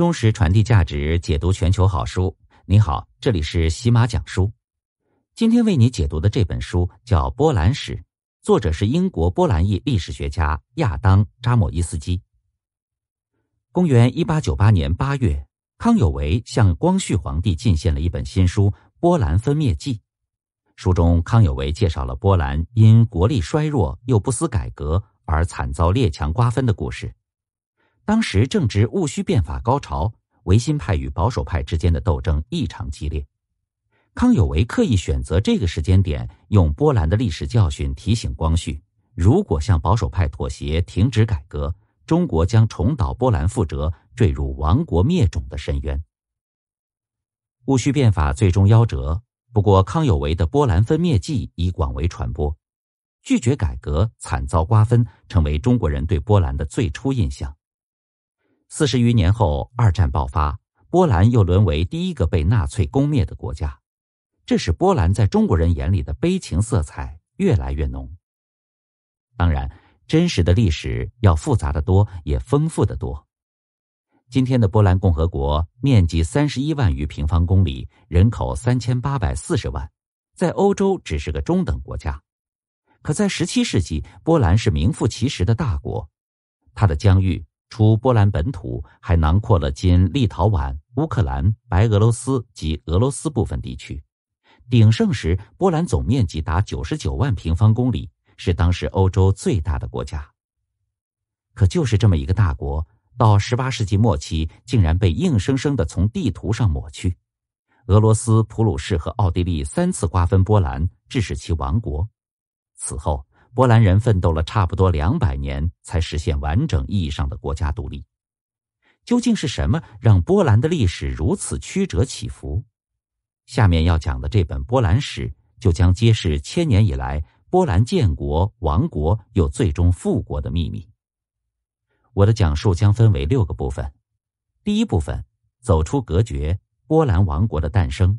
忠实传递价值，解读全球好书。你好，这里是喜马讲书。今天为你解读的这本书叫《波兰史》，作者是英国波兰裔历史学家亚当·扎莫伊斯基。公元一八九八年八月，康有为向光绪皇帝进献了一本新书《波兰分灭记》，书中康有为介绍了波兰因国力衰弱又不思改革而惨遭列强瓜分的故事。当时正值戊戌变法高潮，维新派与保守派之间的斗争异常激烈。康有为刻意选择这个时间点，用波兰的历史教训提醒光绪：如果向保守派妥协，停止改革，中国将重蹈波兰覆辙，坠入亡国灭种的深渊。戊戌变法最终夭折，不过康有为的波兰分灭记已广为传播，拒绝改革惨遭瓜分，成为中国人对波兰的最初印象。四十余年后，二战爆发，波兰又沦为第一个被纳粹攻灭的国家，这使波兰在中国人眼里的悲情色彩越来越浓。当然，真实的历史要复杂得多，也丰富的多。今天的波兰共和国面积三十一万余平方公里，人口三千八百四十万，在欧洲只是个中等国家，可在十七世纪，波兰是名副其实的大国，它的疆域。除波兰本土，还囊括了今立陶宛、乌克兰、白俄罗斯及俄罗斯部分地区。鼎盛时，波兰总面积达九十九万平方公里，是当时欧洲最大的国家。可就是这么一个大国，到十八世纪末期，竟然被硬生生的从地图上抹去。俄罗斯、普鲁士和奥地利三次瓜分波兰，致使其亡国。此后。波兰人奋斗了差不多两百年，才实现完整意义上的国家独立。究竟是什么让波兰的历史如此曲折起伏？下面要讲的这本波兰史，就将揭示千年以来波兰建国、亡国又最终复国的秘密。我的讲述将分为六个部分：第一部分，走出隔绝，波兰王国的诞生；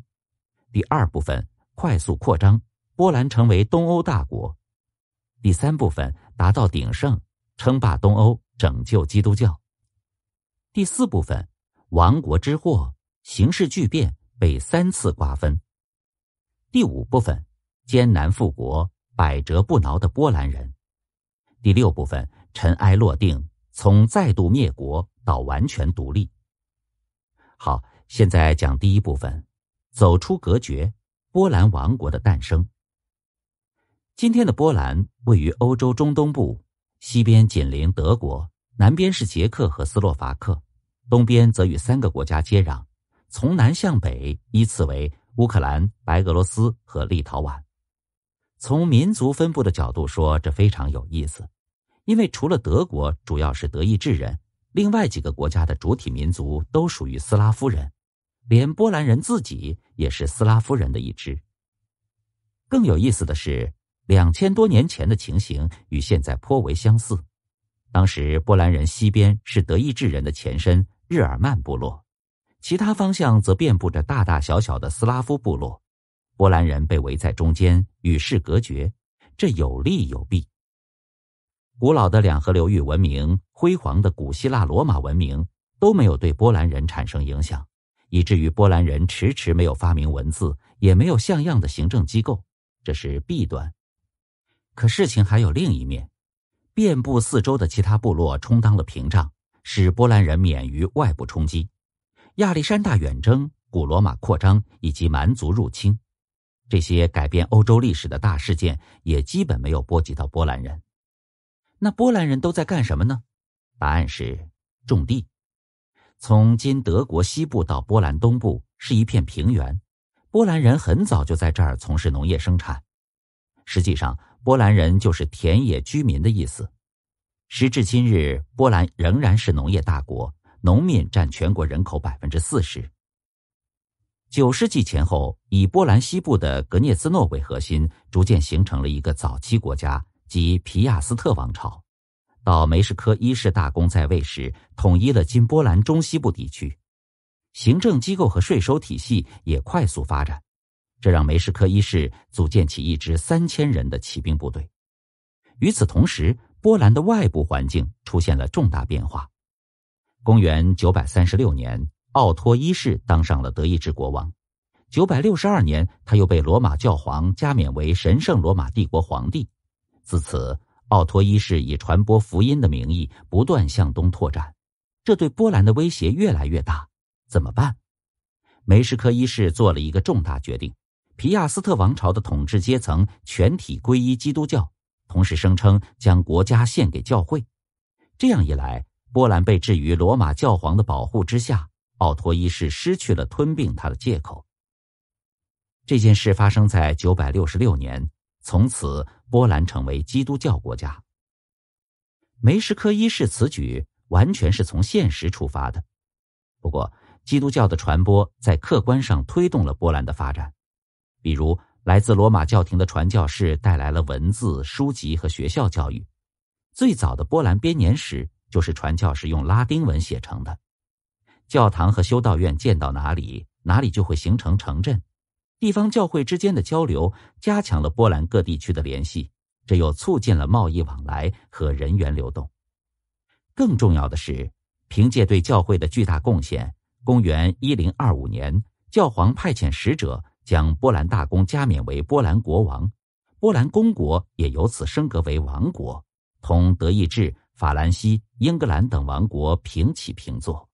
第二部分，快速扩张，波兰成为东欧大国。第三部分达到鼎盛，称霸东欧，拯救基督教。第四部分亡国之祸，形势巨变，被三次瓜分。第五部分艰难复国，百折不挠的波兰人。第六部分尘埃落定，从再度灭国到完全独立。好，现在讲第一部分：走出隔绝，波兰王国的诞生。今天的波兰位于欧洲中东部，西边紧邻德国，南边是捷克和斯洛伐克，东边则与三个国家接壤，从南向北依次为乌克兰、白俄罗斯和立陶宛。从民族分布的角度说，这非常有意思，因为除了德国主要是德意志人，另外几个国家的主体民族都属于斯拉夫人，连波兰人自己也是斯拉夫人的一支。更有意思的是。两千多年前的情形与现在颇为相似。当时波兰人西边是德意志人的前身日耳曼部落，其他方向则遍布着大大小小的斯拉夫部落。波兰人被围在中间，与世隔绝，这有利有弊。古老的两河流域文明、辉煌的古希腊罗马文明都没有对波兰人产生影响，以至于波兰人迟迟没有发明文字，也没有像样的行政机构，这是弊端。可事情还有另一面，遍布四周的其他部落充当了屏障，使波兰人免于外部冲击。亚历山大远征、古罗马扩张以及蛮族入侵，这些改变欧洲历史的大事件也基本没有波及到波兰人。那波兰人都在干什么呢？答案是种地。从今德国西部到波兰东部是一片平原，波兰人很早就在这儿从事农业生产。实际上，波兰人就是田野居民的意思。时至今日，波兰仍然是农业大国，农民占全国人口百分之四十。九世纪前后，以波兰西部的格涅兹诺为核心，逐渐形成了一个早期国家，即皮亚斯特王朝。到梅什科一世大公在位时，统一了今波兰中西部地区，行政机构和税收体系也快速发展。这让梅什科一世组建起一支三千人的骑兵部队。与此同时，波兰的外部环境出现了重大变化。公元九百三十六年，奥托一世当上了德意志国王；九百六十二年，他又被罗马教皇加冕为神圣罗马帝国皇帝。自此，奥托一世以传播福音的名义不断向东拓展，这对波兰的威胁越来越大。怎么办？梅什科一世做了一个重大决定。皮亚斯特王朝的统治阶层全体皈依基督教，同时声称将国家献给教会。这样一来，波兰被置于罗马教皇的保护之下。奥托一世失去了吞并他的借口。这件事发生在九百六十六年，从此波兰成为基督教国家。梅什科一世此举完全是从现实出发的，不过基督教的传播在客观上推动了波兰的发展。比如，来自罗马教廷的传教士带来了文字、书籍和学校教育。最早的波兰编年史就是传教士用拉丁文写成的。教堂和修道院建到哪里，哪里就会形成城镇。地方教会之间的交流加强了波兰各地区的联系，这又促进了贸易往来和人员流动。更重要的是，凭借对教会的巨大贡献，公元一零二五年，教皇派遣使者。将波兰大公加冕为波兰国王，波兰公国也由此升格为王国，同德意志、法兰西、英格兰等王国平起平坐。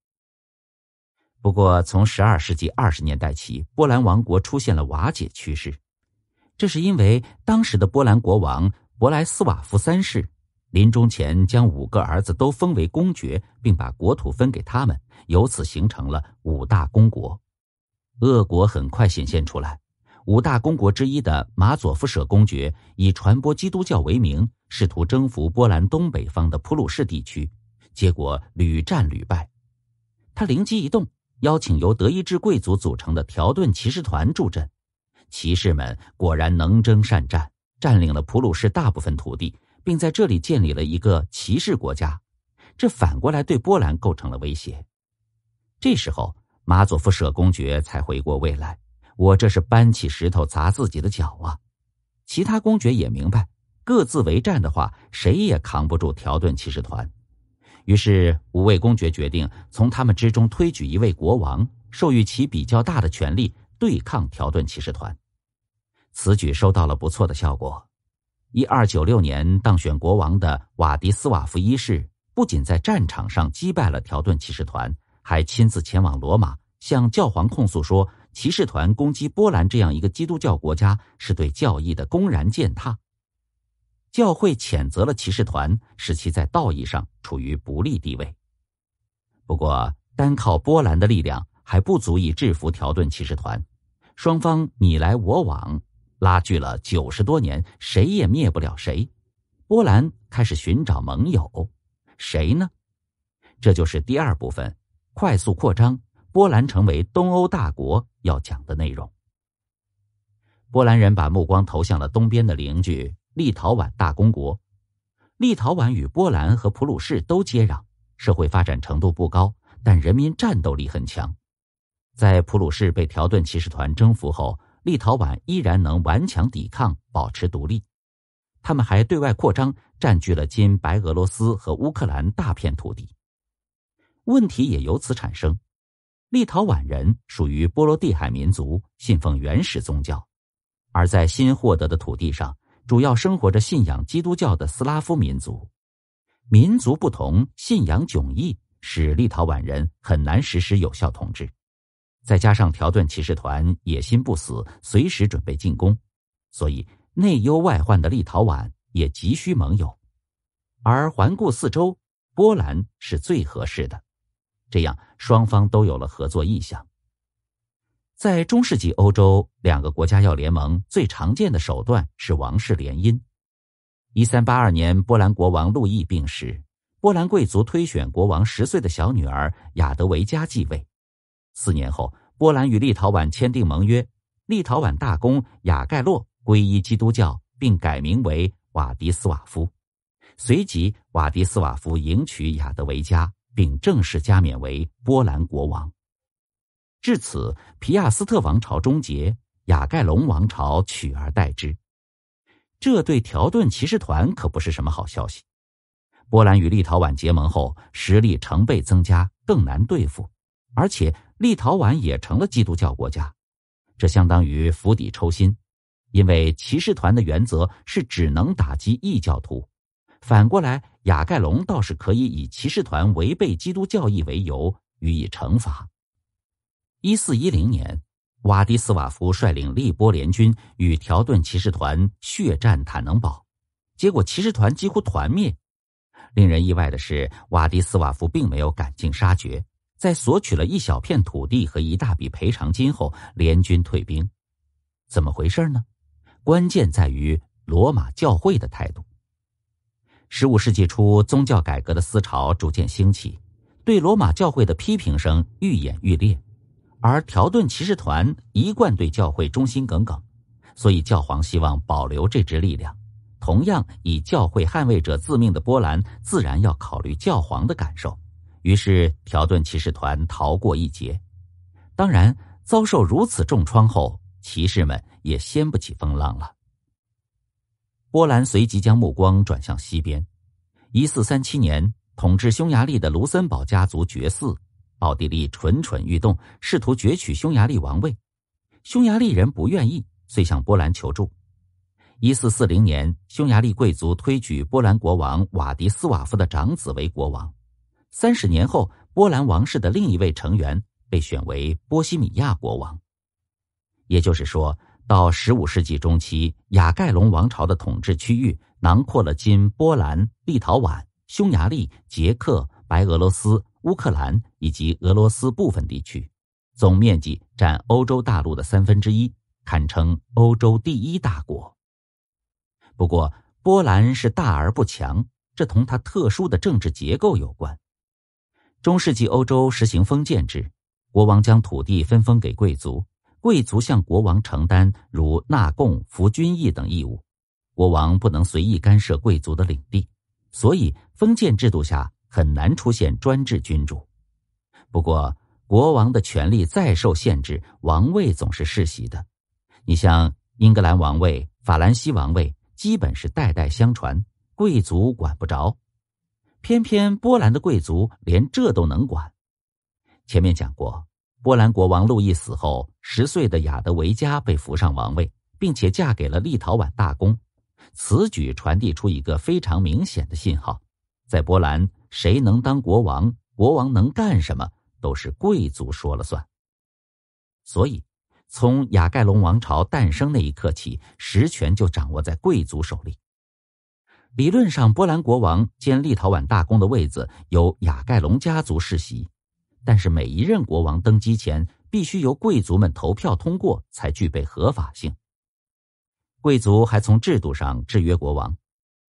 不过，从十二世纪二十年代起，波兰王国出现了瓦解趋势，这是因为当时的波兰国王博莱斯瓦夫三世临终前将五个儿子都封为公爵，并把国土分给他们，由此形成了五大公国。恶果很快显现出来。五大公国之一的马佐夫舍公爵以传播基督教为名，试图征服波兰东北方的普鲁士地区，结果屡战屡败。他灵机一动，邀请由德意志贵族组成的条顿骑士团助阵。骑士们果然能征善战，占领了普鲁士大部分土地，并在这里建立了一个骑士国家。这反过来对波兰构成了威胁。这时候。马佐夫舍公爵才回过味来，我这是搬起石头砸自己的脚啊！其他公爵也明白，各自为战的话，谁也扛不住条顿骑士团。于是，五位公爵决定从他们之中推举一位国王，授予其比较大的权力，对抗条顿骑士团。此举收到了不错的效果。一二九六年当选国王的瓦迪斯瓦夫一世，不仅在战场上击败了条顿骑士团。还亲自前往罗马，向教皇控诉说骑士团攻击波兰这样一个基督教国家是对教义的公然践踏。教会谴责了骑士团，使其在道义上处于不利地位。不过，单靠波兰的力量还不足以制服条顿骑士团，双方你来我往，拉锯了九十多年，谁也灭不了谁。波兰开始寻找盟友，谁呢？这就是第二部分。快速扩张，波兰成为东欧大国要讲的内容。波兰人把目光投向了东边的邻居立陶宛大公国。立陶宛与波兰和普鲁士都接壤，社会发展程度不高，但人民战斗力很强。在普鲁士被条顿骑士团征服后，立陶宛依然能顽强抵抗，保持独立。他们还对外扩张，占据了今白俄罗斯和乌克兰大片土地。问题也由此产生。立陶宛人属于波罗的海民族，信奉原始宗教；而在新获得的土地上，主要生活着信仰基督教的斯拉夫民族。民族不同，信仰迥异，使立陶宛人很难实施有效统治。再加上条顿骑士团野心不死，随时准备进攻，所以内忧外患的立陶宛也急需盟友。而环顾四周，波兰是最合适的。这样，双方都有了合作意向。在中世纪欧洲，两个国家要联盟，最常见的手段是王室联姻。一三八二年，波兰国王路易病逝，波兰贵族推选国王十岁的小女儿雅德维加继位。四年后，波兰与立陶宛签订盟约，立陶宛大公雅盖洛皈依基督教，并改名为瓦迪斯瓦夫。随即，瓦迪斯瓦夫迎娶雅德维加。并正式加冕为波兰国王。至此，皮亚斯特王朝终结，雅盖隆王朝取而代之。这对条顿骑士团可不是什么好消息。波兰与立陶宛结盟后，实力成倍增加，更难对付。而且，立陶宛也成了基督教国家，这相当于釜底抽薪，因为骑士团的原则是只能打击异教徒。反过来，雅盖隆倒是可以以骑士团违背基督教义为由予以惩罚。一四一零年，瓦迪斯瓦夫率领利波联军与条顿骑士团血战坦能堡，结果骑士团几乎团灭。令人意外的是，瓦迪斯瓦夫并没有赶尽杀绝，在索取了一小片土地和一大笔赔偿金后，联军退兵。怎么回事呢？关键在于罗马教会的态度。十五世纪初，宗教改革的思潮逐渐兴起，对罗马教会的批评声愈演愈烈，而条顿骑士团一贯对教会忠心耿耿，所以教皇希望保留这支力量。同样以教会捍卫者自命的波兰，自然要考虑教皇的感受，于是条顿骑士团逃过一劫。当然，遭受如此重创后，骑士们也掀不起风浪了。波兰随即将目光转向西边。一四三七年，统治匈牙利的卢森堡家族绝嗣，奥地利蠢蠢欲动，试图攫取匈牙利王位。匈牙利人不愿意，遂向波兰求助。一四四零年，匈牙利贵族推举波兰国王瓦迪斯瓦夫的长子为国王。三十年后，波兰王室的另一位成员被选为波西米亚国王，也就是说。到十五世纪中期，雅盖隆王朝的统治区域囊括了今波兰、立陶宛、匈牙利、捷克、白俄罗斯、乌克兰以及俄罗斯部分地区，总面积占欧洲大陆的三分之一，堪称欧洲第一大国。不过，波兰是大而不强，这同它特殊的政治结构有关。中世纪欧洲实行封建制，国王将土地分封给贵族。贵族向国王承担如纳贡、服军役等义务，国王不能随意干涉贵族的领地，所以封建制度下很难出现专制君主。不过，国王的权力再受限制，王位总是世袭的。你像英格兰王位、法兰西王位，基本是代代相传，贵族管不着。偏偏波兰的贵族连这都能管。前面讲过。波兰国王路易死后，十岁的雅德维加被扶上王位，并且嫁给了立陶宛大公。此举传递出一个非常明显的信号：在波兰，谁能当国王，国王能干什么，都是贵族说了算。所以，从雅盖隆王朝诞生那一刻起，实权就掌握在贵族手里。理论上，波兰国王兼立陶宛大公的位子由雅盖隆家族世袭。但是每一任国王登基前，必须由贵族们投票通过才具备合法性。贵族还从制度上制约国王。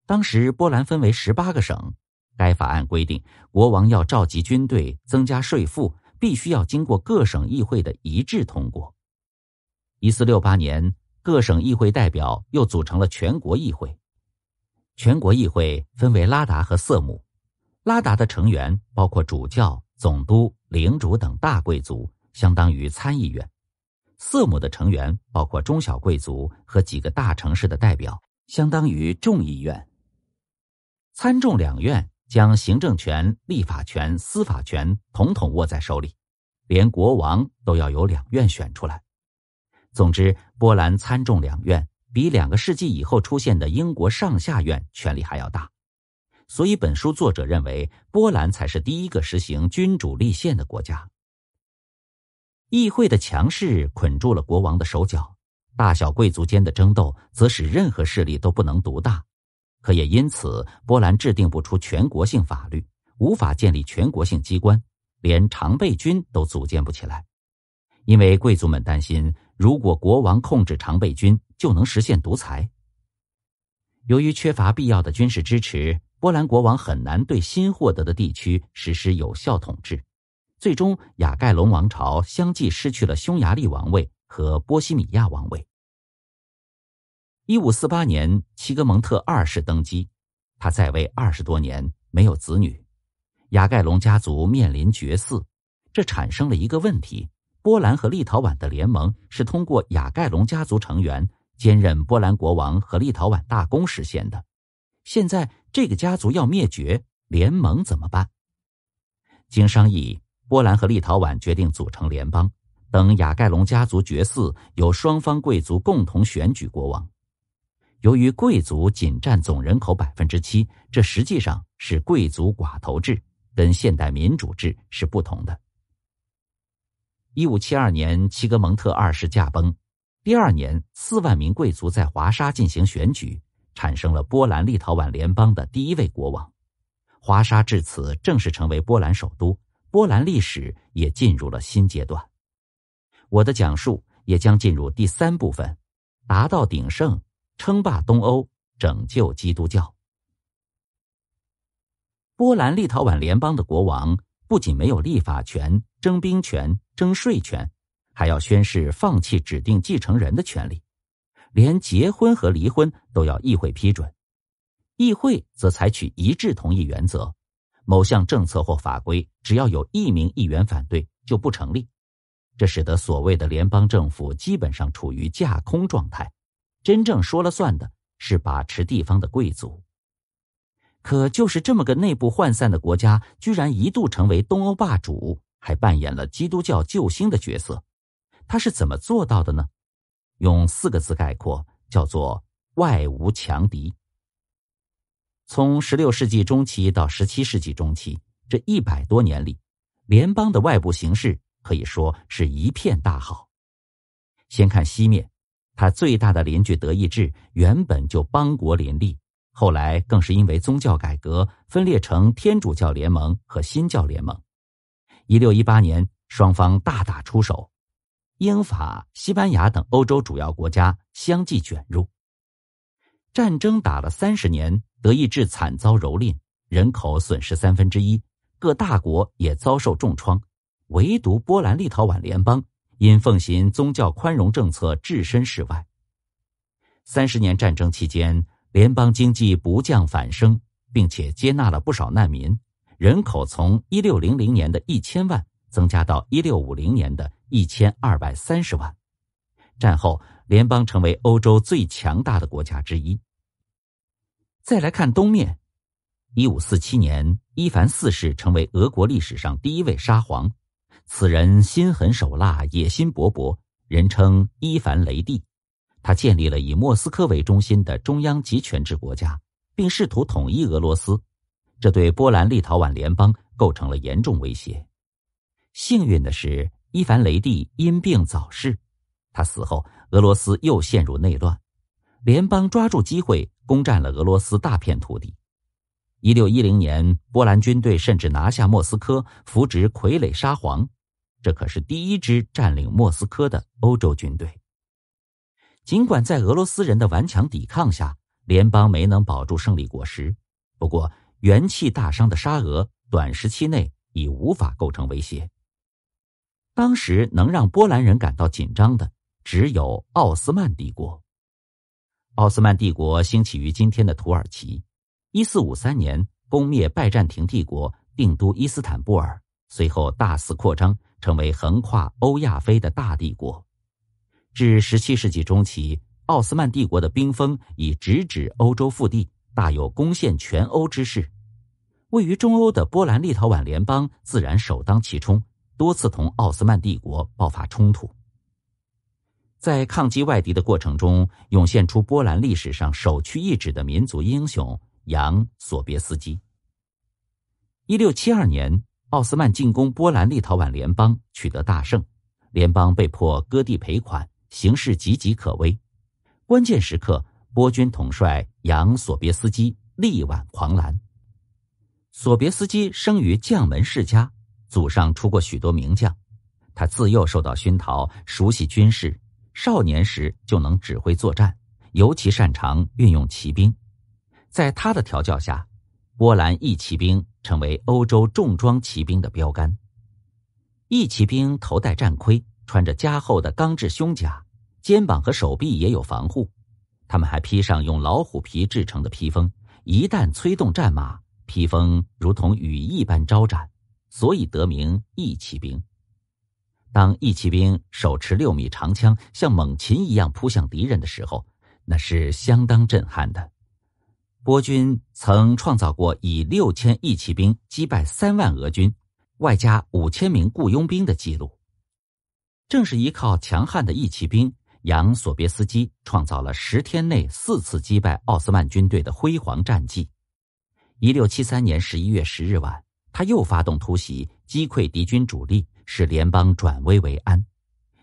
当时波兰分为十八个省，该法案规定，国王要召集军队、增加税赋，必须要经过各省议会的一致通过。一四六八年，各省议会代表又组成了全国议会。全国议会分为拉达和色姆，拉达的成员包括主教。总督、领主等大贵族相当于参议院，色母的成员包括中小贵族和几个大城市的代表，相当于众议院。参众两院将行政权、立法权、司法权统统握在手里，连国王都要由两院选出来。总之，波兰参众两院比两个世纪以后出现的英国上下院权力还要大。所以，本书作者认为，波兰才是第一个实行君主立宪的国家。议会的强势捆住了国王的手脚，大小贵族间的争斗则使任何势力都不能独大。可也因此，波兰制定不出全国性法律，无法建立全国性机关，连常备军都组建不起来，因为贵族们担心，如果国王控制常备军，就能实现独裁。由于缺乏必要的军事支持，波兰国王很难对新获得的地区实施有效统治。最终，雅盖隆王朝相继失去了匈牙利王位和波西米亚王位。一五四八年，齐格蒙特二世登基，他在位二十多年，没有子女，雅盖隆家族面临绝嗣。这产生了一个问题：波兰和立陶宛的联盟是通过雅盖隆家族成员。兼任波兰国王和立陶宛大公实现的，现在这个家族要灭绝，联盟怎么办？经商议，波兰和立陶宛决定组成联邦，等雅盖隆家族绝嗣，由双方贵族共同选举国王。由于贵族仅占总人口百分之七，这实际上是贵族寡头制，跟现代民主制是不同的。一五七二年，齐格蒙特二世驾崩。第二年，四万名贵族在华沙进行选举，产生了波兰立陶宛联邦的第一位国王。华沙至此正式成为波兰首都，波兰历史也进入了新阶段。我的讲述也将进入第三部分，达到鼎盛，称霸东欧，拯救基督教。波兰立陶宛联邦的国王不仅没有立法权、征兵权、征税权。还要宣誓放弃指定继承人的权利，连结婚和离婚都要议会批准。议会则采取一致同意原则，某项政策或法规只要有一名议员反对就不成立。这使得所谓的联邦政府基本上处于架空状态，真正说了算的是把持地方的贵族。可就是这么个内部涣散的国家，居然一度成为东欧霸主，还扮演了基督教救星的角色。他是怎么做到的呢？用四个字概括，叫做“外无强敌”。从十六世纪中期到十七世纪中期，这一百多年里，联邦的外部形势可以说是一片大好。先看西面，他最大的邻居德意志原本就邦国林立，后来更是因为宗教改革分裂成天主教联盟和新教联盟。一六一八年，双方大打出手。英法、西班牙等欧洲主要国家相继卷入，战争打了三十年，德意志惨遭蹂躏，人口损失三分之一，各大国也遭受重创，唯独波兰立陶宛联邦因奉行宗教宽容政策置身事外。三十年战争期间，联邦经济不降反升，并且接纳了不少难民，人口从一六零零年的一千万。增加到一六五零年的一千二百三十万。战后，联邦成为欧洲最强大的国家之一。再来看东面，一五四七年，伊凡四世成为俄国历史上第一位沙皇。此人心狠手辣，野心勃勃，人称伊凡雷帝。他建立了以莫斯科为中心的中央集权制国家，并试图统一俄罗斯，这对波兰立陶宛联邦构成了严重威胁。幸运的是，伊凡雷帝因病早逝。他死后，俄罗斯又陷入内乱。联邦抓住机会，攻占了俄罗斯大片土地。一六一零年，波兰军队甚至拿下莫斯科，扶植傀儡沙皇。这可是第一支占领莫斯科的欧洲军队。尽管在俄罗斯人的顽强抵抗下，联邦没能保住胜利果实。不过，元气大伤的沙俄，短时期内已无法构成威胁。当时能让波兰人感到紧张的只有奥斯曼帝国。奥斯曼帝国兴起于今天的土耳其，一四五三年攻灭拜占庭帝国，定都伊斯坦布尔，随后大肆扩张，成为横跨欧亚非的大帝国。至十七世纪中期，奥斯曼帝国的兵锋已直指欧洲腹地，大有攻陷全欧之势。位于中欧的波兰立陶宛联邦自然首当其冲。多次同奥斯曼帝国爆发冲突，在抗击外敌的过程中，涌现出波兰历史上首屈一指的民族英雄杨索别斯基。一六七二年，奥斯曼进攻波兰立陶宛联邦，取得大胜，联邦被迫割地赔款，形势岌岌可危。关键时刻，波军统帅杨索别斯基力挽狂澜。索别斯基生于将门世家。祖上出过许多名将，他自幼受到熏陶，熟悉军事，少年时就能指挥作战，尤其擅长运用骑兵。在他的调教下，波兰义骑兵成为欧洲重装骑兵的标杆。义骑兵头戴战盔，穿着加厚的钢制胸甲，肩膀和手臂也有防护。他们还披上用老虎皮制成的披风，一旦催动战马，披风如同羽翼般招展。所以得名义骑兵。当义骑兵手持六米长枪，像猛禽一样扑向敌人的时候，那是相当震撼的。波军曾创造过以六千义骑兵击败三万俄军，外加五千名雇佣兵的记录。正是依靠强悍的义骑兵，杨索别斯基创造了十天内四次击败奥斯曼军队的辉煌战绩。一六七三年十一月十日晚。他又发动突袭，击溃敌军主力，使联邦转危为安。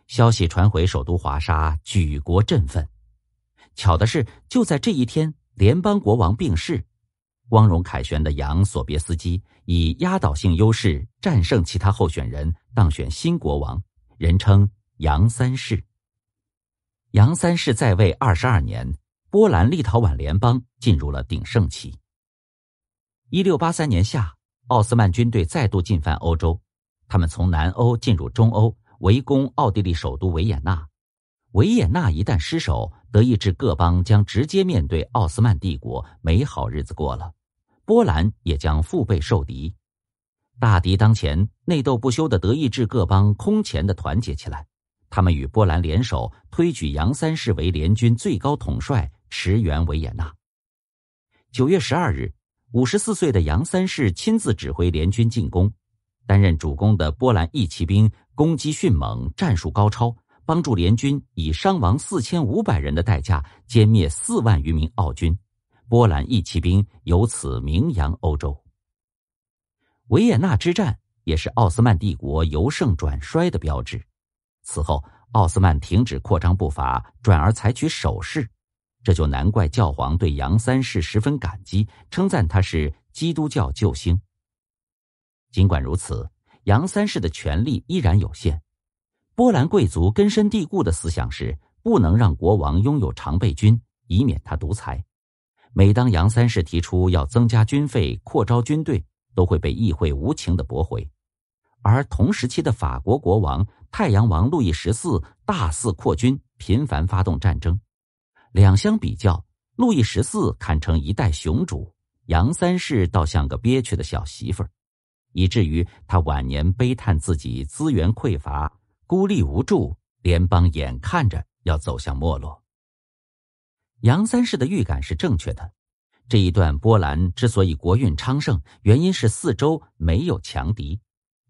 消息传回首都华沙，举国振奋。巧的是，就在这一天，联邦国王病逝。光荣凯旋的扬·索别斯基以压倒性优势战胜其他候选人，当选新国王，人称扬三世。杨三世在位二十二年，波兰立陶宛联邦进入了鼎盛期。一六八三年夏。奥斯曼军队再度进犯欧洲，他们从南欧进入中欧，围攻奥地利首都维也纳。维也纳一旦失守，德意志各邦将直接面对奥斯曼帝国，没好日子过了。波兰也将腹背受敌。大敌当前，内斗不休的德意志各邦空前的团结起来，他们与波兰联手，推举杨三世为联军最高统帅，驰援维也纳。九月十二日。五十四岁的杨三世亲自指挥联军进攻，担任主攻的波兰裔骑兵攻击迅猛，战术高超，帮助联军以伤亡四千五百人的代价歼灭四万余名奥军。波兰裔骑兵由此名扬欧洲。维也纳之战也是奥斯曼帝国由盛转衰的标志。此后，奥斯曼停止扩张步伐，转而采取守势。这就难怪教皇对杨三世十分感激，称赞他是基督教救星。尽管如此，杨三世的权力依然有限。波兰贵族根深蒂固的思想是不能让国王拥有常备军，以免他独裁。每当杨三世提出要增加军费、扩招军队，都会被议会无情的驳回。而同时期的法国国王太阳王路易十四大肆扩军，频繁发动战争。两相比较，路易十四堪称一代雄主，杨三世倒像个憋屈的小媳妇儿，以至于他晚年悲叹自己资源匮乏、孤立无助，联邦眼看着要走向没落。杨三世的预感是正确的，这一段波兰之所以国运昌盛，原因是四周没有强敌，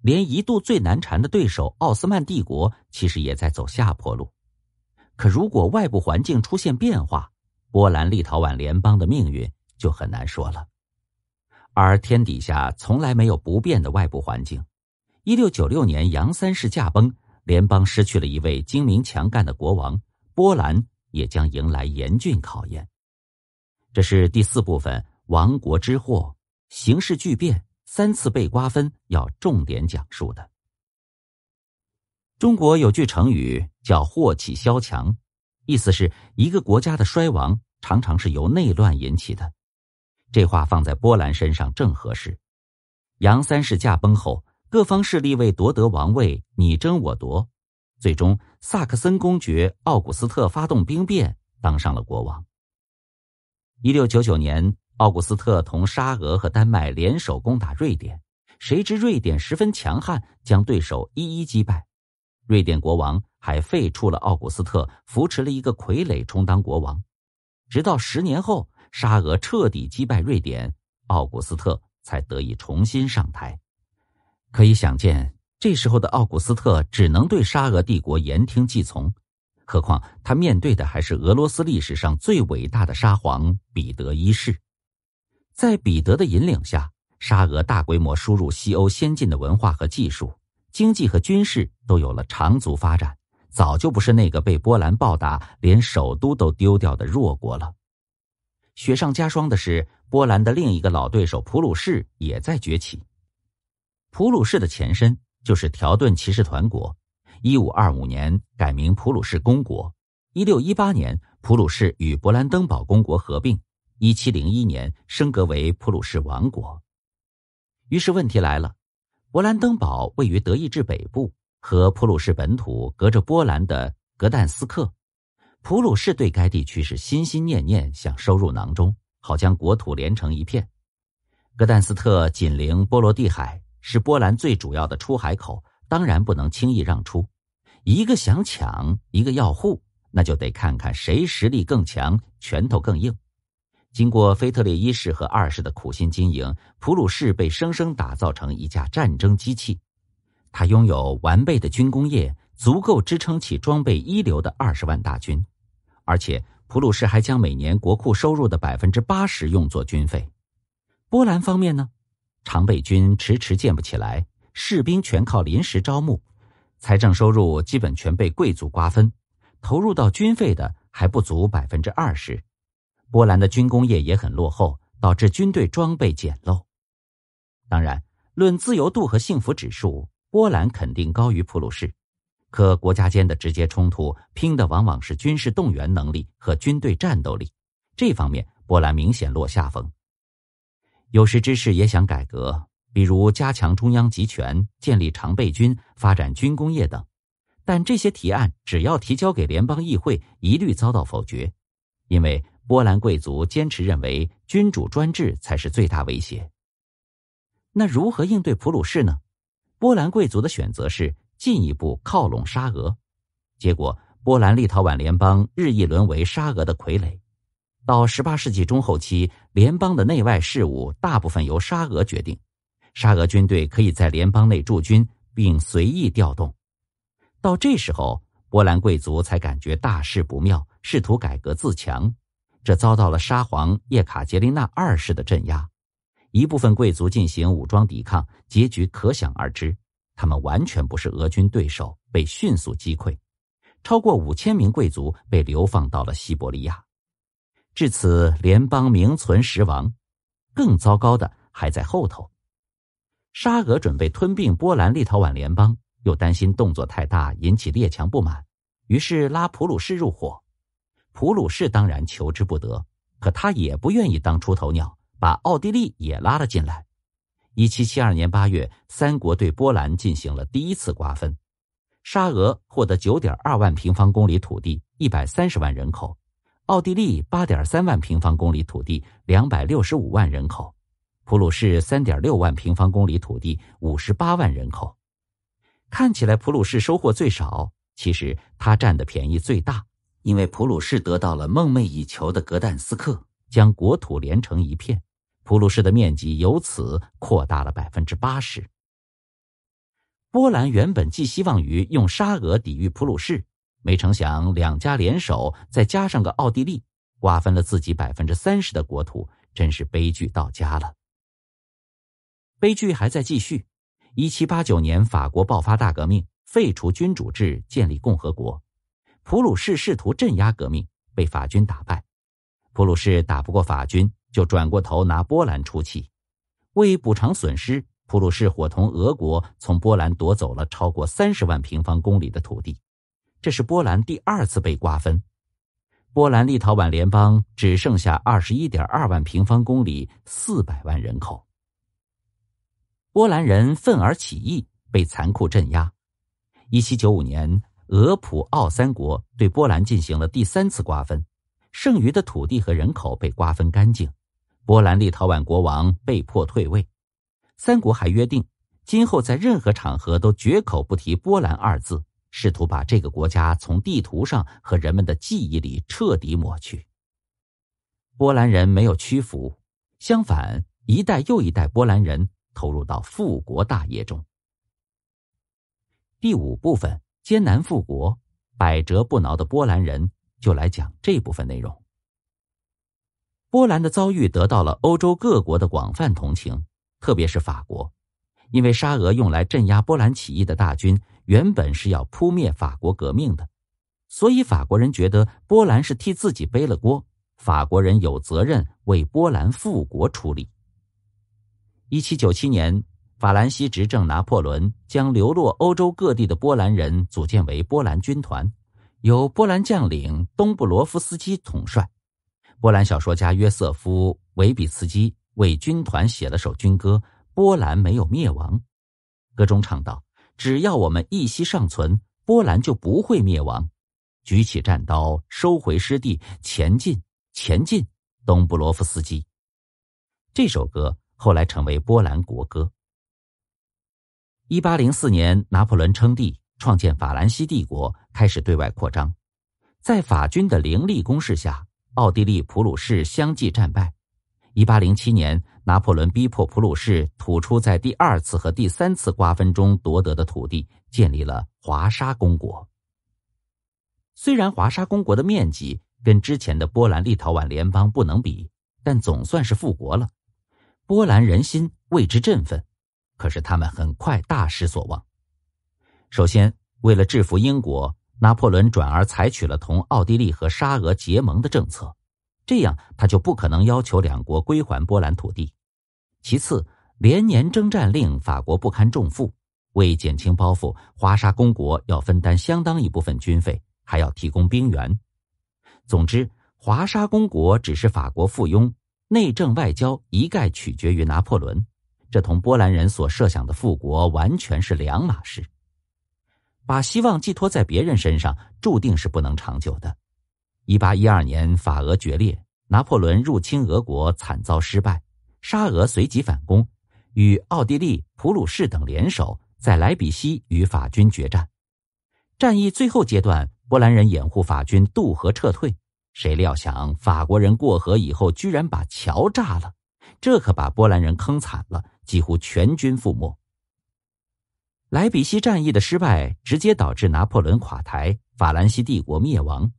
连一度最难缠的对手奥斯曼帝国，其实也在走下坡路。可如果外部环境出现变化，波兰立陶宛联邦的命运就很难说了。而天底下从来没有不变的外部环境。一六九六年，杨三世驾崩，联邦失去了一位精明强干的国王，波兰也将迎来严峻考验。这是第四部分“亡国之祸，形势巨变，三次被瓜分”要重点讲述的。中国有句成语。叫祸起萧墙，意思是，一个国家的衰亡常常是由内乱引起的。这话放在波兰身上正合适。杨三世驾崩后，各方势力为夺得王位，你争我夺，最终萨克森公爵奥古斯特发动兵变，当上了国王。一六九九年，奥古斯特同沙俄和丹麦联手攻打瑞典，谁知瑞典十分强悍，将对手一一击败。瑞典国王还废黜了奥古斯特，扶持了一个傀儡充当国王，直到十年后，沙俄彻底击败瑞典，奥古斯特才得以重新上台。可以想见，这时候的奥古斯特只能对沙俄帝国言听计从。何况他面对的还是俄罗斯历史上最伟大的沙皇彼得一世。在彼得的引领下，沙俄大规模输入西欧先进的文化和技术。经济和军事都有了长足发展，早就不是那个被波兰暴打、连首都都丢掉的弱国了。雪上加霜的是，波兰的另一个老对手普鲁士也在崛起。普鲁士的前身就是条顿骑士团国，一五二五年改名普鲁士公国，一六一八年普鲁士与勃兰登堡公国合并，一七零一年升格为普鲁士王国。于是问题来了。勃兰登堡位于德意志北部，和普鲁士本土隔着波兰的格但斯克。普鲁士对该地区是心心念念，想收入囊中，好将国土连成一片。格但斯特紧邻波罗的海，是波兰最主要的出海口，当然不能轻易让出。一个想抢，一个要护，那就得看看谁实力更强，拳头更硬。经过腓特烈一世和二世的苦心经营，普鲁士被生生打造成一架战争机器。它拥有完备的军工业，足够支撑起装备一流的二十万大军。而且，普鲁士还将每年国库收入的百分之八十用作军费。波兰方面呢？常备军迟迟建不起来，士兵全靠临时招募，财政收入基本全被贵族瓜分，投入到军费的还不足百分之二十。波兰的军工业也很落后，导致军队装备简陋。当然，论自由度和幸福指数，波兰肯定高于普鲁士。可国家间的直接冲突，拼的往往是军事动员能力和军队战斗力。这方面，波兰明显落下风。有识之士也想改革，比如加强中央集权、建立常备军、发展军工业等，但这些提案只要提交给联邦议会，一律遭到否决，因为。波兰贵族坚持认为君主专制才是最大威胁。那如何应对普鲁士呢？波兰贵族的选择是进一步靠拢沙俄，结果波兰立陶宛联邦日益沦为沙俄的傀儡。到十八世纪中后期，联邦的内外事务大部分由沙俄决定，沙俄军队可以在联邦内驻军并随意调动。到这时候，波兰贵族才感觉大事不妙，试图改革自强。这遭到了沙皇叶卡捷琳娜二世的镇压，一部分贵族进行武装抵抗，结局可想而知。他们完全不是俄军对手，被迅速击溃。超过五千名贵族被流放到了西伯利亚。至此，联邦名存实亡。更糟糕的还在后头。沙俄准备吞并波兰立陶宛联邦，又担心动作太大引起列强不满，于是拉普鲁士入伙。普鲁士当然求之不得，可他也不愿意当出头鸟，把奥地利也拉了进来。一七七二年八月，三国对波兰进行了第一次瓜分，沙俄获得九点二万平方公里土地，一百三十万人口；奥地利八点三万平方公里土地，两百六十五万人口；普鲁士三点六万平方公里土地，五十八万人口。看起来普鲁士收获最少，其实他占的便宜最大。因为普鲁士得到了梦寐以求的格但斯克，将国土连成一片，普鲁士的面积由此扩大了百分之八十。波兰原本寄希望于用沙俄抵御普鲁士，没成想两家联手，再加上个奥地利，瓜分了自己百分之三十的国土，真是悲剧到家了。悲剧还在继续，一七八九年法国爆发大革命，废除君主制，建立共和国。普鲁士试图镇压革命，被法军打败。普鲁士打不过法军，就转过头拿波兰出气。为补偿损失，普鲁士伙同俄国从波兰夺走了超过三十万平方公里的土地。这是波兰第二次被瓜分。波兰立陶宛联邦只剩下二十一点二万平方公里，四百万人口。波兰人愤而起义，被残酷镇压。一七九五年。俄普奥三国对波兰进行了第三次瓜分，剩余的土地和人口被瓜分干净，波兰立陶宛国王被迫退位。三国还约定，今后在任何场合都绝口不提波兰二字，试图把这个国家从地图上和人们的记忆里彻底抹去。波兰人没有屈服，相反，一代又一代波兰人投入到复国大业中。第五部分。艰难复国，百折不挠的波兰人就来讲这部分内容。波兰的遭遇得到了欧洲各国的广泛同情，特别是法国，因为沙俄用来镇压波兰起义的大军原本是要扑灭法国革命的，所以法国人觉得波兰是替自己背了锅，法国人有责任为波兰复国出力。一七九七年。法兰西执政拿破仑将流落欧洲各地的波兰人组建为波兰军团，由波兰将领东布罗夫斯基统帅。波兰小说家约瑟夫·维比茨基为军团写了首军歌《波兰没有灭亡》，歌中唱道：“只要我们一息尚存，波兰就不会灭亡。”举起战刀，收回失地，前进，前进！东布罗夫斯基。这首歌后来成为波兰国歌。一八零四年，拿破仑称帝，创建法兰西帝国，开始对外扩张。在法军的凌厉攻势下，奥地利、普鲁士相继战败。一八零七年，拿破仑逼迫普鲁士吐出在第二次和第三次瓜分中夺得的土地，建立了华沙公国。虽然华沙公国的面积跟之前的波兰立陶宛联邦不能比，但总算是复国了，波兰人心为之振奋。可是他们很快大失所望。首先，为了制服英国，拿破仑转而采取了同奥地利和沙俄结盟的政策，这样他就不可能要求两国归还波兰土地。其次，连年征战令法国不堪重负，为减轻包袱，华沙公国要分担相当一部分军费，还要提供兵员。总之，华沙公国只是法国附庸，内政外交一概取决于拿破仑。这同波兰人所设想的复国完全是两码事。把希望寄托在别人身上，注定是不能长久的。一八一二年，法俄决裂，拿破仑入侵俄国，惨遭失败。沙俄随即反攻，与奥地利、普鲁士等联手，在莱比锡与法军决战。战役最后阶段，波兰人掩护法军渡河撤退，谁料想法国人过河以后，居然把桥炸了，这可把波兰人坑惨了。几乎全军覆没。莱比锡战役的失败直接导致拿破仑垮台，法兰西帝国灭亡，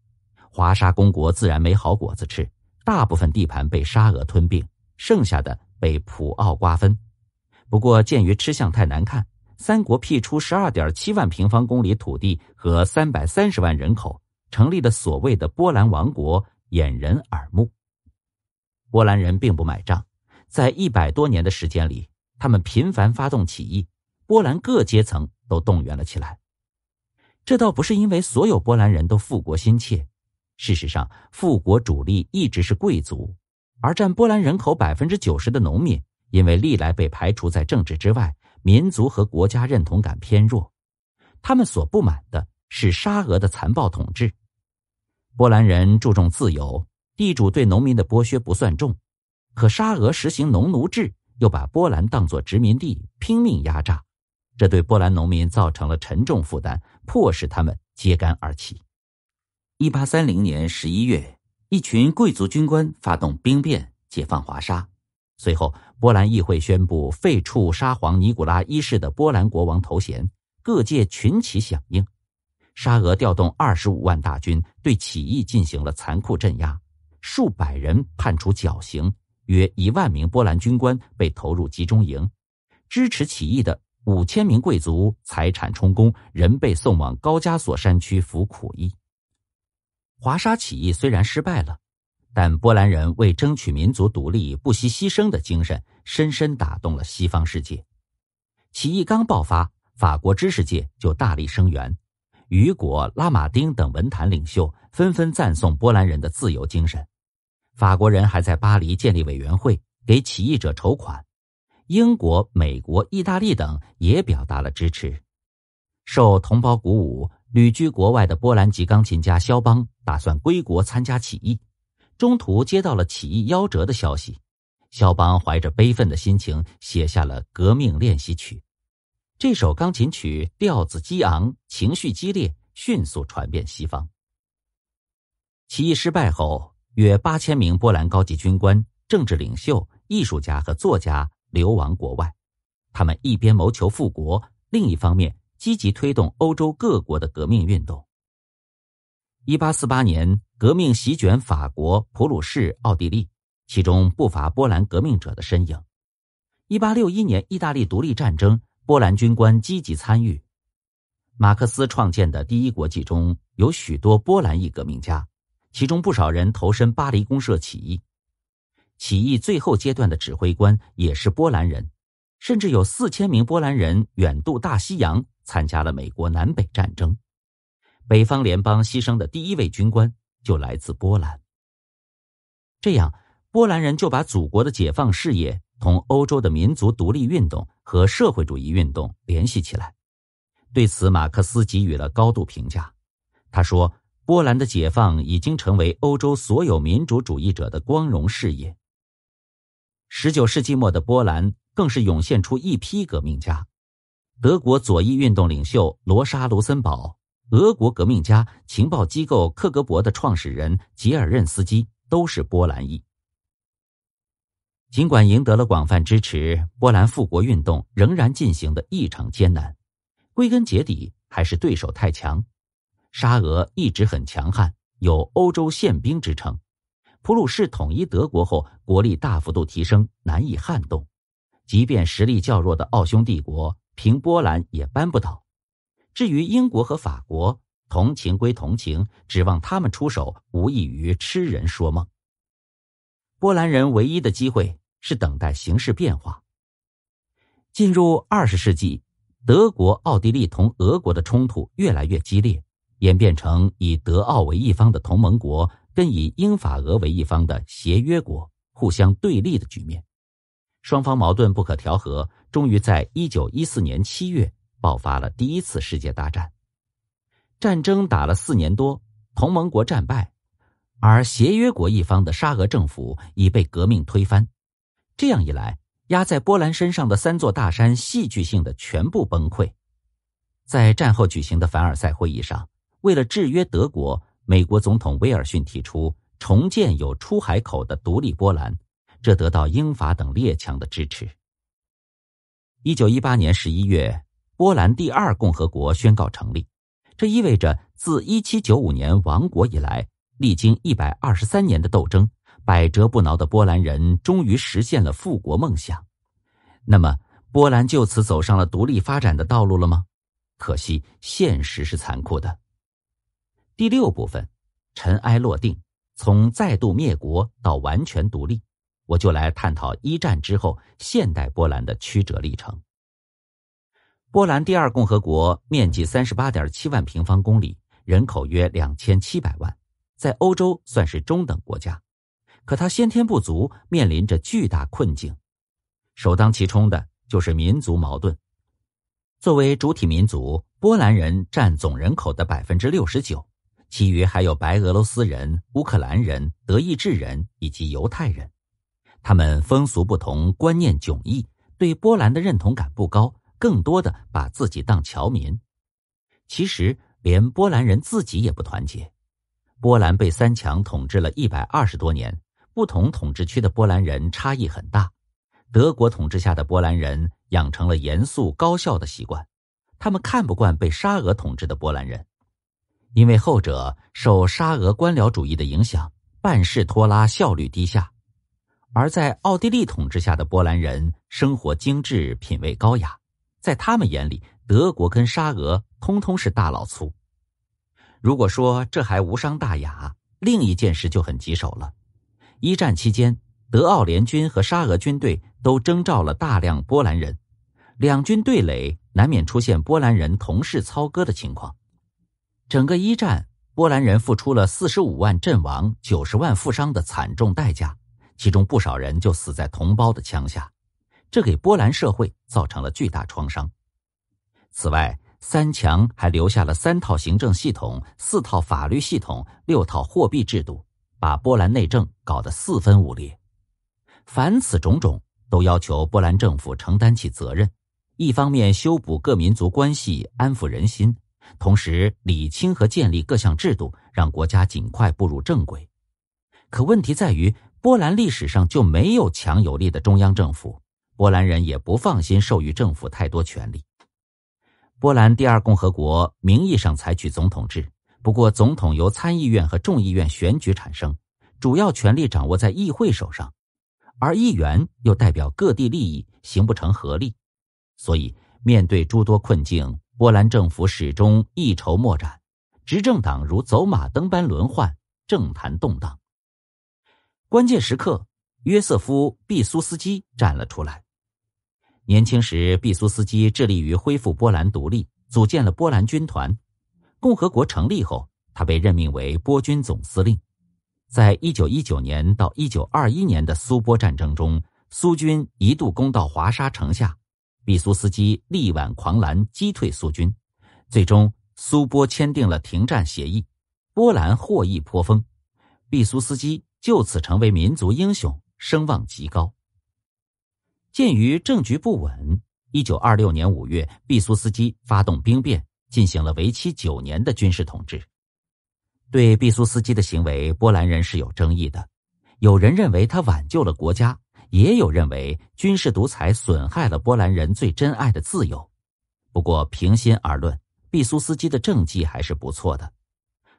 华沙公国自然没好果子吃，大部分地盘被沙俄吞并，剩下的被普奥瓜分。不过，鉴于吃相太难看，三国辟出十二点七万平方公里土地和三百三十万人口，成立的所谓的波兰王国，掩人耳目。波兰人并不买账，在一百多年的时间里。他们频繁发动起义，波兰各阶层都动员了起来。这倒不是因为所有波兰人都复国心切，事实上，富国主力一直是贵族，而占波兰人口百分之九十的农民，因为历来被排除在政治之外，民族和国家认同感偏弱。他们所不满的是沙俄的残暴统治。波兰人注重自由，地主对农民的剥削不算重，可沙俄实行农奴制。又把波兰当作殖民地，拼命压榨，这对波兰农民造成了沉重负担，迫使他们揭竿而起。一八三零年十一月，一群贵族军官发动兵变，解放华沙。随后，波兰议会宣布废黜沙皇尼古拉一世的波兰国王头衔，各界群起响应。沙俄调动二十五万大军对起义进行了残酷镇压，数百人判处绞刑。约一万名波兰军官被投入集中营，支持起义的五千名贵族财产充公，人被送往高加索山区服苦役。华沙起义虽然失败了，但波兰人为争取民族独立不惜牺牲的精神深深打动了西方世界。起义刚爆发，法国知识界就大力声援，雨果、拉马丁等文坛领袖纷纷赞颂波兰人的自由精神。法国人还在巴黎建立委员会，给起义者筹款。英国、美国、意大利等也表达了支持。受同胞鼓舞，旅居国外的波兰籍钢琴家肖邦打算归国参加起义，中途接到了起义夭折的消息。肖邦怀着悲愤的心情写下了《革命练习曲》。这首钢琴曲调子激昂，情绪激烈，迅速传遍西方。起义失败后。约八千名波兰高级军官、政治领袖、艺术家和作家流亡国外，他们一边谋求复国，另一方面积极推动欧洲各国的革命运动。一八四八年，革命席卷法国、普鲁士、奥地利，其中不乏波兰革命者的身影。一八六一年，意大利独立战争，波兰军官积极参与。马克思创建的第一国际中有许多波兰裔革命家。其中不少人投身巴黎公社起义，起义最后阶段的指挥官也是波兰人，甚至有四千名波兰人远渡大西洋参加了美国南北战争，北方联邦牺牲的第一位军官就来自波兰。这样，波兰人就把祖国的解放事业同欧洲的民族独立运动和社会主义运动联系起来，对此马克思给予了高度评价，他说。波兰的解放已经成为欧洲所有民主主义者的光荣事业。十九世纪末的波兰更是涌现出一批革命家，德国左翼运动领袖罗莎·卢森堡、俄国革命家、情报机构克格勃的创始人吉尔任斯基都是波兰裔。尽管赢得了广泛支持，波兰复国运动仍然进行的异常艰难，归根结底还是对手太强。沙俄一直很强悍，有“欧洲宪兵”之称。普鲁士统一德国后，国力大幅度提升，难以撼动。即便实力较弱的奥匈帝国，凭波兰也扳不倒。至于英国和法国，同情归同情，指望他们出手，无异于痴人说梦。波兰人唯一的机会是等待形势变化。进入二十世纪，德国、奥地利同俄国的冲突越来越激烈。演变成以德奥为一方的同盟国跟以英法俄为一方的协约国互相对立的局面，双方矛盾不可调和，终于在一九一四年七月爆发了第一次世界大战。战争打了四年多，同盟国战败，而协约国一方的沙俄政府已被革命推翻，这样一来，压在波兰身上的三座大山戏剧性的全部崩溃。在战后举行的凡尔赛会议上。为了制约德国，美国总统威尔逊提出重建有出海口的独立波兰，这得到英法等列强的支持。一九一八年十一月，波兰第二共和国宣告成立，这意味着自一七九五年亡国以来，历经一百二十三年的斗争，百折不挠的波兰人终于实现了复国梦想。那么，波兰就此走上了独立发展的道路了吗？可惜，现实是残酷的。第六部分，尘埃落定，从再度灭国到完全独立，我就来探讨一战之后现代波兰的曲折历程。波兰第二共和国面积三十八点七万平方公里，人口约两千七百万，在欧洲算是中等国家，可它先天不足，面临着巨大困境，首当其冲的就是民族矛盾。作为主体民族，波兰人占总人口的百分之六十九。其余还有白俄罗斯人、乌克兰人、德意志人以及犹太人，他们风俗不同，观念迥异，对波兰的认同感不高，更多的把自己当侨民。其实，连波兰人自己也不团结。波兰被三强统治了一百二十多年，不同统治区的波兰人差异很大。德国统治下的波兰人养成了严肃高效的习惯，他们看不惯被沙俄统治的波兰人。因为后者受沙俄官僚主义的影响，办事拖拉，效率低下；而在奥地利统治下的波兰人，生活精致，品味高雅。在他们眼里，德国跟沙俄通通是大老粗。如果说这还无伤大雅，另一件事就很棘手了。一战期间，德奥联军和沙俄军队都征召了大量波兰人，两军对垒，难免出现波兰人同室操戈的情况。整个一战，波兰人付出了四十五万阵亡、九十万负伤的惨重代价，其中不少人就死在同胞的枪下，这给波兰社会造成了巨大创伤。此外，三强还留下了三套行政系统、四套法律系统、六套货币制度，把波兰内政搞得四分五裂。凡此种种，都要求波兰政府承担起责任，一方面修补各民族关系，安抚人心。同时，理清和建立各项制度，让国家尽快步入正轨。可问题在于，波兰历史上就没有强有力的中央政府，波兰人也不放心授予政府太多权力。波兰第二共和国名义上采取总统制，不过总统由参议院和众议院选举产生，主要权力掌握在议会手上，而议员又代表各地利益，形不成合力。所以，面对诸多困境。波兰政府始终一筹莫展，执政党如走马灯般轮换，政坛动荡。关键时刻，约瑟夫·毕苏斯基站了出来。年轻时，毕苏斯基致力于恢复波兰独立，组建了波兰军团。共和国成立后，他被任命为波军总司令。在一九一九年到一九二一年的苏波战争中，苏军一度攻到华沙城下。毕苏斯基力挽狂澜，击退苏军，最终苏波签订了停战协议，波兰获益颇丰，毕苏斯基就此成为民族英雄，声望极高。鉴于政局不稳，一九二六年五月，毕苏斯基发动兵变，进行了为期九年的军事统治。对毕苏斯基的行为，波兰人是有争议的，有人认为他挽救了国家。也有认为，军事独裁损害了波兰人最珍爱的自由。不过，平心而论，毕苏斯基的政绩还是不错的。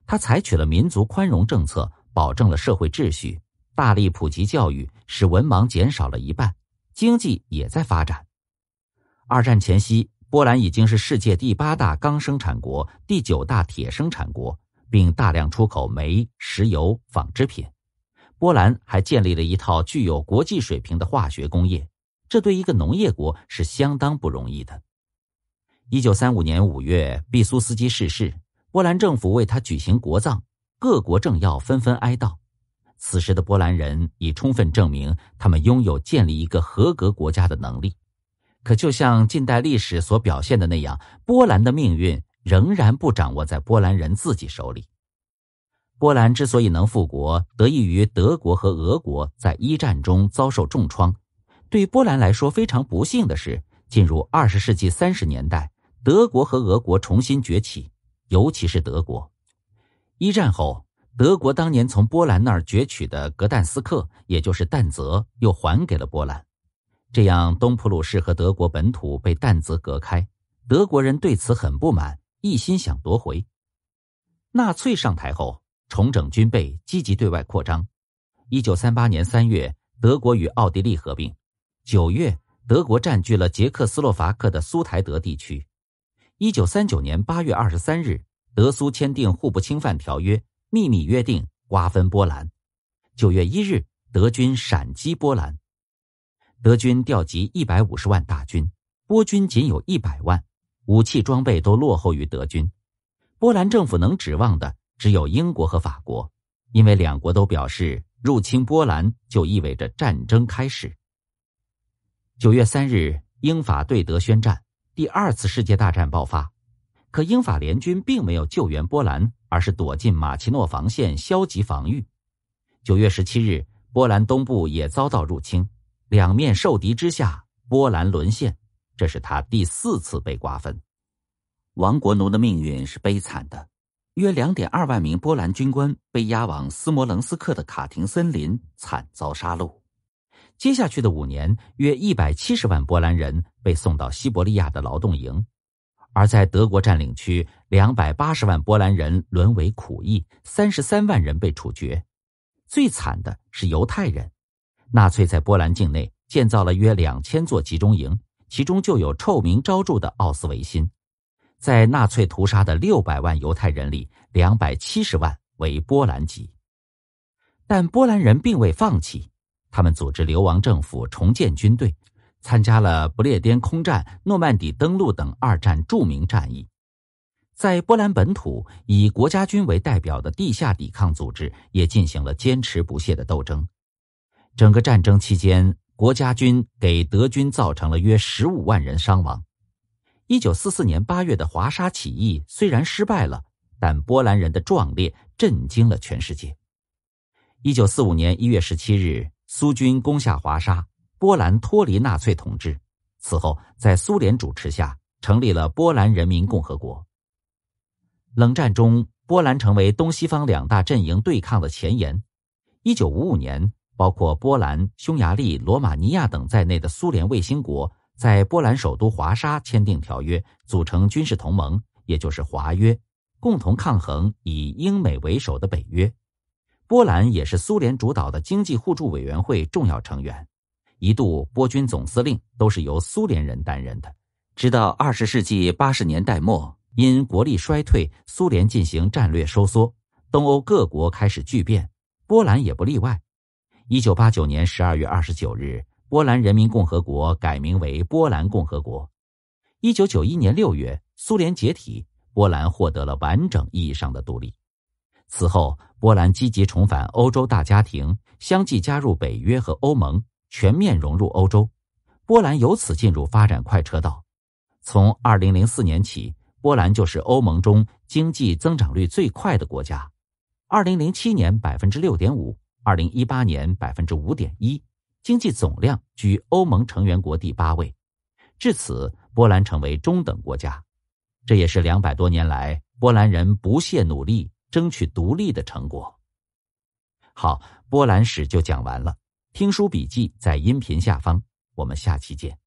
他采取了民族宽容政策，保证了社会秩序，大力普及教育，使文盲减少了一半，经济也在发展。二战前夕，波兰已经是世界第八大钢生产国、第九大铁生产国，并大量出口煤、石油、纺织品。波兰还建立了一套具有国际水平的化学工业，这对一个农业国是相当不容易的。一九三五年五月，毕苏斯基逝世，波兰政府为他举行国葬，各国政要纷纷哀悼。此时的波兰人已充分证明，他们拥有建立一个合格国家的能力。可就像近代历史所表现的那样，波兰的命运仍然不掌握在波兰人自己手里。波兰之所以能复国，得益于德国和俄国在一战中遭受重创。对波兰来说非常不幸的是，进入二十世纪三十年代，德国和俄国重新崛起，尤其是德国。一战后，德国当年从波兰那儿攫取的格但斯克，也就是但泽，又还给了波兰。这样，东普鲁士和德国本土被但泽隔开，德国人对此很不满，一心想夺回。纳粹上台后。重整军备，积极对外扩张。一九三八年三月，德国与奥地利合并；九月，德国占据了捷克斯洛伐克的苏台德地区。一九三九年八月二十三日，德苏签订互不侵犯条约，秘密约定瓜分波兰。九月一日，德军闪击波兰。德军调集一百五十万大军，波军仅有一百万，武器装备都落后于德军。波兰政府能指望的。只有英国和法国，因为两国都表示入侵波兰就意味着战争开始。九月三日，英法对德宣战，第二次世界大战爆发。可英法联军并没有救援波兰，而是躲进马奇诺防线，消极防御。九月十七日，波兰东部也遭到入侵，两面受敌之下，波兰沦陷。这是他第四次被瓜分，亡国奴的命运是悲惨的。约两点二万名波兰军官被押往斯摩棱斯克的卡廷森林，惨遭杀戮。接下去的五年，约一百七十万波兰人被送到西伯利亚的劳动营，而在德国占领区，两百八十万波兰人沦为苦役，三十三万人被处决。最惨的是犹太人，纳粹在波兰境内建造了约两千座集中营，其中就有臭名昭著的奥斯维辛。在纳粹屠杀的六百万犹太人里，两百七十万为波兰籍，但波兰人并未放弃，他们组织流亡政府，重建军队，参加了不列颠空战、诺曼底登陆等二战著名战役。在波兰本土，以国家军为代表的地下抵抗组织也进行了坚持不懈的斗争。整个战争期间，国家军给德军造成了约十五万人伤亡。一九四四年八月的华沙起义虽然失败了，但波兰人的壮烈震惊了全世界。一九四五年一月十七日，苏军攻下华沙，波兰脱离纳粹统治。此后，在苏联主持下，成立了波兰人民共和国。冷战中，波兰成为东西方两大阵营对抗的前沿。一九五五年，包括波兰、匈牙利、罗马尼亚等在内的苏联卫星国。在波兰首都华沙签订条约，组成军事同盟，也就是华约，共同抗衡以英美为首的北约。波兰也是苏联主导的经济互助委员会重要成员，一度波军总司令都是由苏联人担任的。直到二十世纪八十年代末，因国力衰退，苏联进行战略收缩，东欧各国开始巨变，波兰也不例外。一九八九年十二月二十九日。波兰人民共和国改名为波兰共和国。一九九一年六月，苏联解体，波兰获得了完整意义上的独立。此后，波兰积极重返欧洲大家庭，相继加入北约和欧盟，全面融入欧洲。波兰由此进入发展快车道。从二零零四年起，波兰就是欧盟中经济增长率最快的国家。二零零七年百分之六点五，二零一八年百分之五点一。经济总量居欧盟成员国第八位，至此波兰成为中等国家，这也是两百多年来波兰人不懈努力争取独立的成果。好，波兰史就讲完了，听书笔记在音频下方，我们下期见。